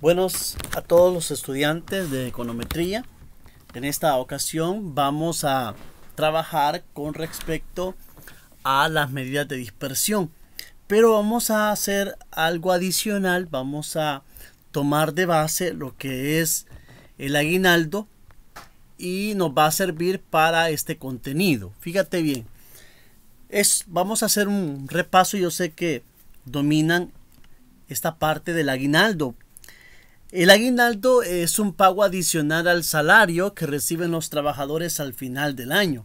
Buenos a todos los estudiantes de econometría. En esta ocasión vamos a trabajar con respecto a las medidas de dispersión. Pero vamos a hacer algo adicional. Vamos a tomar de base lo que es el aguinaldo y nos va a servir para este contenido. Fíjate bien, vamos a hacer un repaso. Yo sé que dominan esta parte del aguinaldo. El aguinaldo es un pago adicional al salario que reciben los trabajadores al final del año.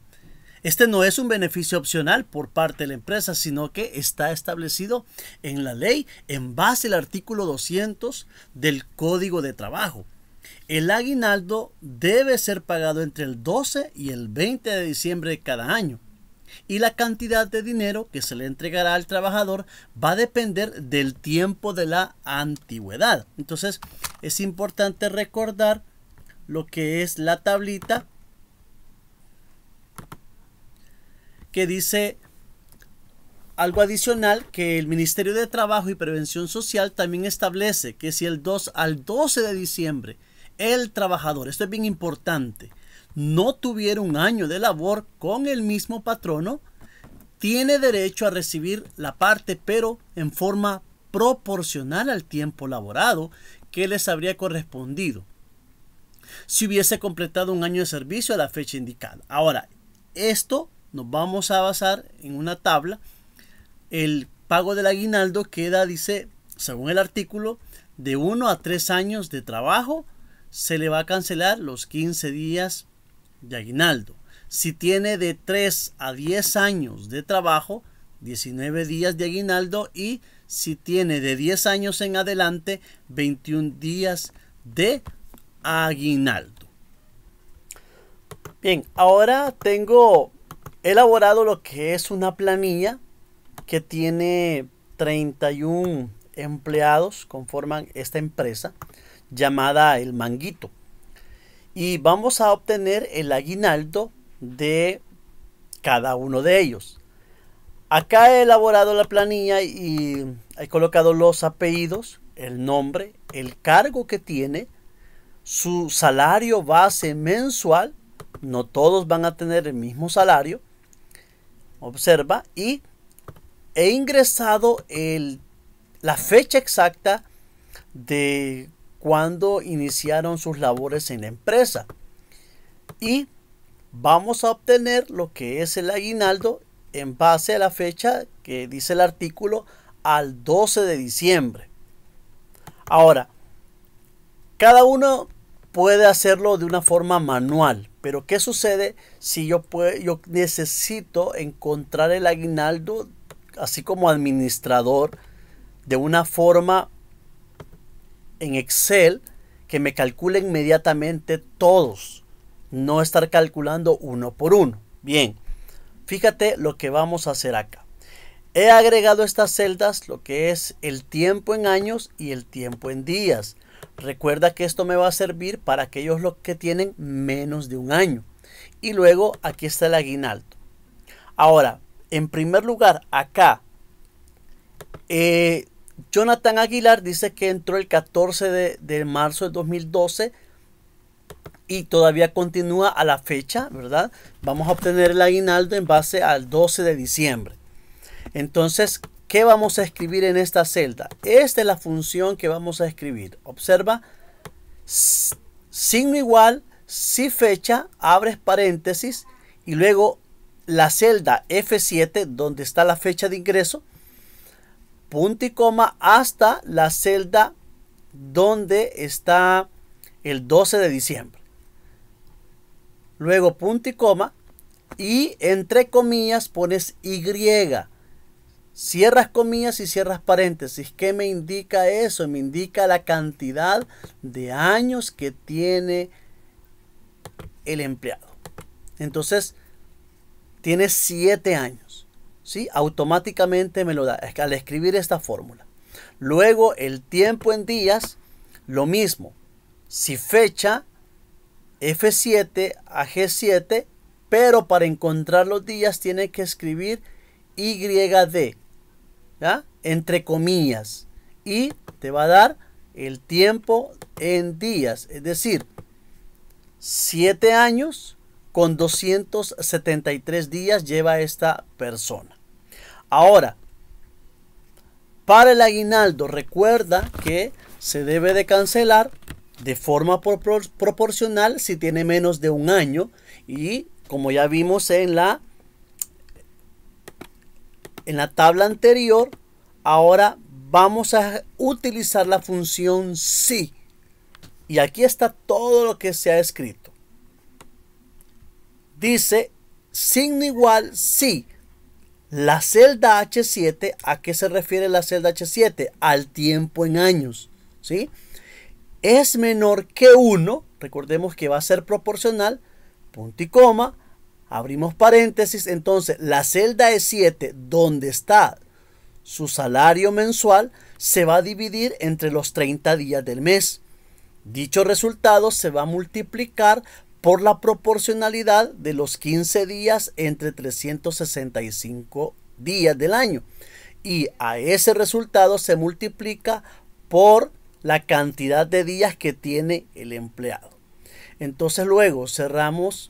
Este no es un beneficio opcional por parte de la empresa, sino que está establecido en la ley en base al artículo 200 del Código de Trabajo. El aguinaldo debe ser pagado entre el 12 y el 20 de diciembre de cada año y la cantidad de dinero que se le entregará al trabajador va a depender del tiempo de la antigüedad. Entonces es importante recordar lo que es la tablita que dice algo adicional que el Ministerio de Trabajo y Prevención Social también establece que si el 2 al 12 de diciembre el trabajador, esto es bien importante, no tuviera un año de labor con el mismo patrono, tiene derecho a recibir la parte, pero en forma proporcional al tiempo laborado que les habría correspondido si hubiese completado un año de servicio a la fecha indicada. Ahora, esto nos vamos a basar en una tabla. El pago del aguinaldo queda, dice, según el artículo, de 1 a 3 años de trabajo, se le va a cancelar los 15 días de aguinaldo. Si tiene de 3 a 10 años de trabajo, 19 días de aguinaldo y si tiene de 10 años en adelante, 21 días de aguinaldo. Bien, ahora tengo elaborado lo que es una planilla que tiene 31 empleados, conforman esta empresa llamada El Manguito y vamos a obtener el aguinaldo de cada uno de ellos. Acá he elaborado la planilla y he colocado los apellidos, el nombre, el cargo que tiene, su salario base mensual. No todos van a tener el mismo salario. Observa y he ingresado el, la fecha exacta de cuando iniciaron sus labores en la empresa. Y vamos a obtener lo que es el aguinaldo en base a la fecha que dice el artículo al 12 de diciembre. Ahora, cada uno puede hacerlo de una forma manual, pero ¿qué sucede si yo, puedo, yo necesito encontrar el aguinaldo así como administrador de una forma en Excel que me calcule inmediatamente todos, no estar calculando uno por uno. Bien, fíjate lo que vamos a hacer acá. He agregado estas celdas, lo que es el tiempo en años y el tiempo en días. Recuerda que esto me va a servir para aquellos los que tienen menos de un año. Y luego aquí está el aguinaldo. Ahora, en primer lugar, acá eh, Jonathan Aguilar dice que entró el 14 de, marzo del 2012 y todavía continúa a la fecha, ¿verdad? Vamos a obtener el aguinaldo en base al 12 de diciembre. Entonces, ¿qué vamos a escribir en esta celda? Esta es la función que vamos a escribir. Observa, signo igual, si fecha, abres paréntesis y luego la celda F7, donde está la fecha de ingreso, punto y coma hasta la celda donde está el 12 de diciembre. Luego punto y coma y entre comillas pones Y. Cierras comillas y cierras paréntesis. ¿Qué me indica eso? Me indica la cantidad de años que tiene el empleado. Entonces, tiene 7 años automáticamente me lo da al escribir esta fórmula. Luego el tiempo en días, lo mismo. Si fecha F7 a G7, pero para encontrar los días tiene que escribir YD, entre comillas, y te va a dar el tiempo en días, es decir, 7 años con 273 días lleva esta persona. Ahora, para el aguinaldo, recuerda que se debe de cancelar de forma proporcional si tiene menos de un año y como ya vimos en la en la tabla anterior, ahora vamos a utilizar la función si. Y aquí está todo lo que se ha escrito dice signo igual si la celda H7, ¿a qué se refiere la celda H7? Al tiempo en años, ¿sí? Es menor que 1, recordemos que va a ser proporcional, punto y coma, abrimos paréntesis, entonces la celda E7, donde está su salario mensual, se va a dividir entre los 30 días del mes. Dicho resultado se va a multiplicar por la proporcionalidad de los 15 días entre 365 días del año. Y a ese resultado se multiplica por la cantidad de días que tiene el empleado. Entonces luego cerramos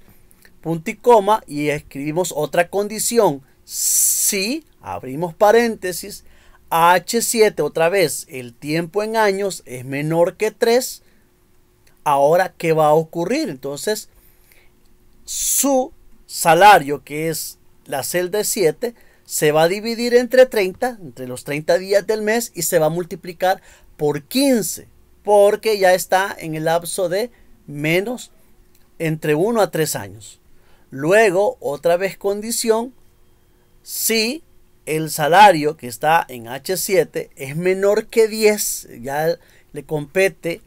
punto y coma y escribimos otra condición. Si abrimos paréntesis, H7 otra vez, el tiempo en años es menor que 3 ahora qué va a ocurrir. Entonces, su salario, que es la celda 7, se va a dividir entre 30, entre los 30 días del mes, y se va a multiplicar por 15, porque ya está en el lapso de menos entre 1 a 3 años. Luego, otra vez condición, si el salario que está en H7 es menor que 10, ya le compete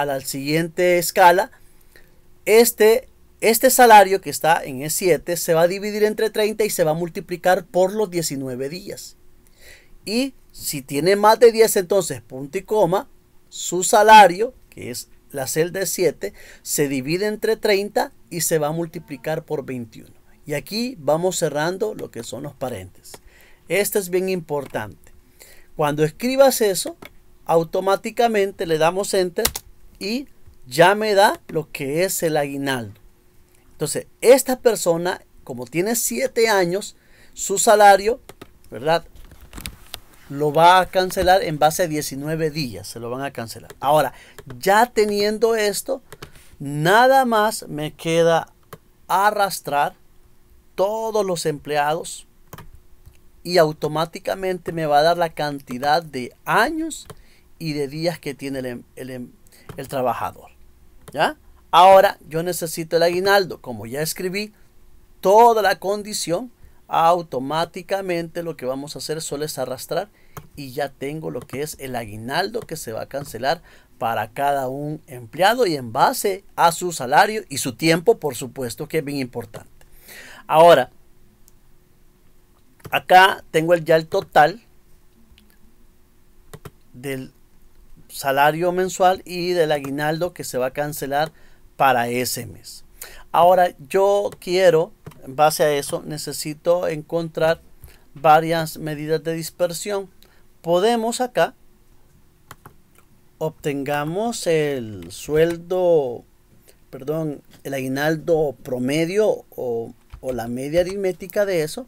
a la siguiente escala, este, este salario que está en E7 se va a dividir entre 30 y se va a multiplicar por los 19 días. Y si tiene más de 10, entonces punto y coma, su salario, que es la celda de 7, se divide entre 30 y se va a multiplicar por 21. Y aquí vamos cerrando lo que son los paréntesis. Esto es bien importante. Cuando escribas eso, automáticamente le damos enter y ya me da lo que es el aguinaldo. Entonces, esta persona, como tiene 7 años, su salario, ¿verdad? Lo va a cancelar en base a 19 días, se lo van a cancelar. Ahora, ya teniendo esto, nada más me queda arrastrar todos los empleados y automáticamente me va a dar la cantidad de años y de días que tiene el, empleado el trabajador. ¿Ya? Ahora yo necesito el aguinaldo. Como ya escribí toda la condición, automáticamente lo que vamos a hacer solo es arrastrar y ya tengo lo que es el aguinaldo que se va a cancelar para cada un empleado y en base a su salario y su tiempo, por supuesto, que es bien importante. Ahora, acá tengo el, ya el total del salario mensual y del aguinaldo que se va a cancelar para ese mes. Ahora yo quiero, en base a eso, necesito encontrar varias medidas de dispersión. Podemos acá obtengamos el sueldo, perdón, el aguinaldo promedio o, la media aritmética de eso.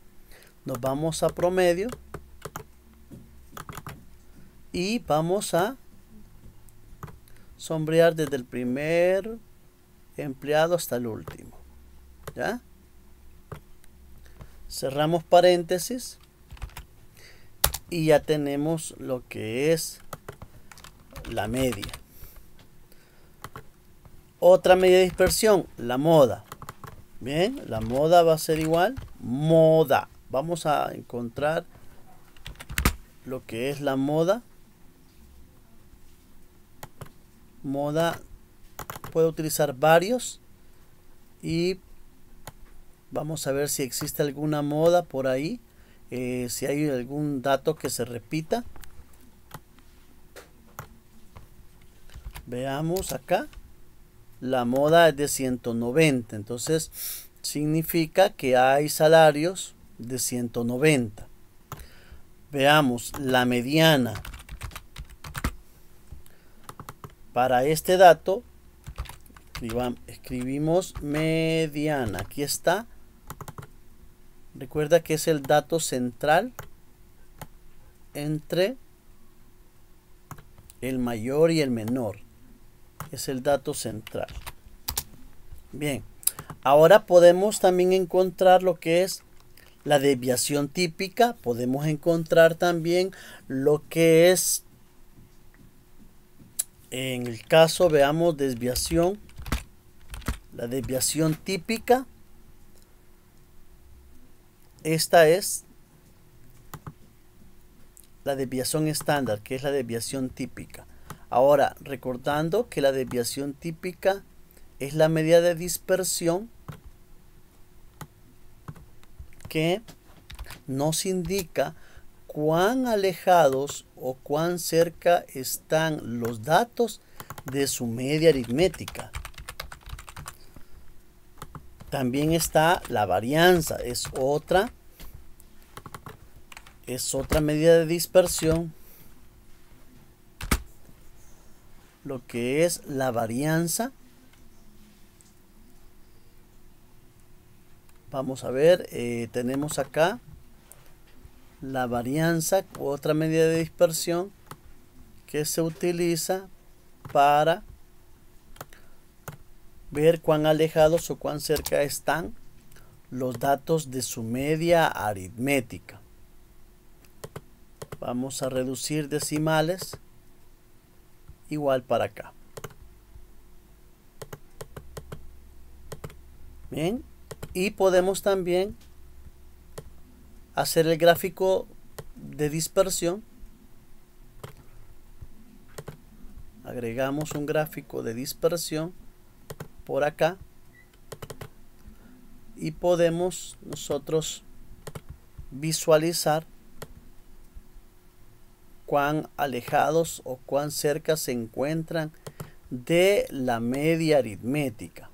Nos vamos a promedio y vamos a sombrear desde el primer empleado hasta el último. ¿Ya? Cerramos paréntesis y ya tenemos lo que es la media. Otra media de dispersión, la moda. Bien, la moda va a ser igual, moda. Vamos a encontrar lo que es la moda moda puedo utilizar varios y vamos a ver si existe alguna moda por ahí eh, si hay algún dato que se repita veamos acá la moda es de 190 entonces significa que hay salarios de 190 veamos la mediana para este dato, escribimos mediana. Aquí está. Recuerda que es el dato central entre el mayor y el menor. Es el dato central. Bien. Ahora podemos también encontrar lo que es la deviación típica. Podemos encontrar también lo que es en el caso veamos desviación, la desviación típica, esta es la desviación estándar, que es la desviación típica. Ahora, recordando que la desviación típica es la medida de dispersión que nos indica cuán alejados o cuán cerca están los datos de su media aritmética. También está la varianza, es otra, es otra medida de dispersión. Lo que es la varianza. Vamos a ver, eh, tenemos acá la varianza, otra medida de dispersión que se utiliza para ver cuán alejados o cuán cerca están los datos de su media aritmética. Vamos a reducir decimales igual para acá. Bien, y podemos también hacer el gráfico de dispersión. Agregamos un gráfico de dispersión por acá. Y podemos nosotros visualizar cuán alejados o cuán cerca se encuentran de la media aritmética.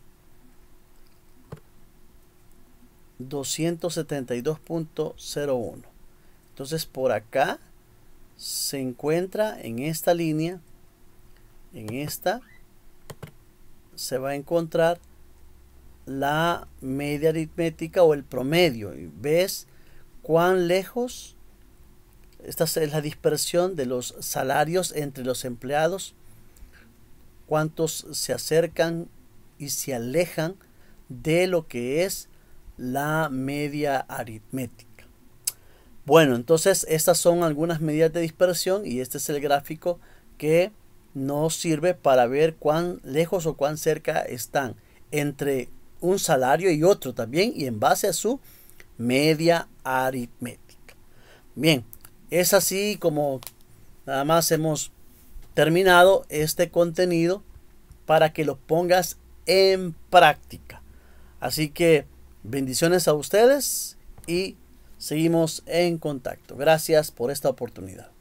272.01. Entonces por acá se encuentra en esta línea, en esta, se va a encontrar la media aritmética o el promedio. ves cuán lejos, esta es la dispersión de los salarios entre los empleados, cuántos se acercan y se alejan de lo que es la media aritmética. Bueno, entonces estas son algunas medidas de dispersión y este es el gráfico que nos sirve para ver cuán lejos o cuán cerca están entre un salario y otro también y en base a su media aritmética. Bien, es así como nada más hemos terminado este contenido para que lo pongas en práctica. Así que Bendiciones a ustedes y seguimos en contacto. Gracias por esta oportunidad.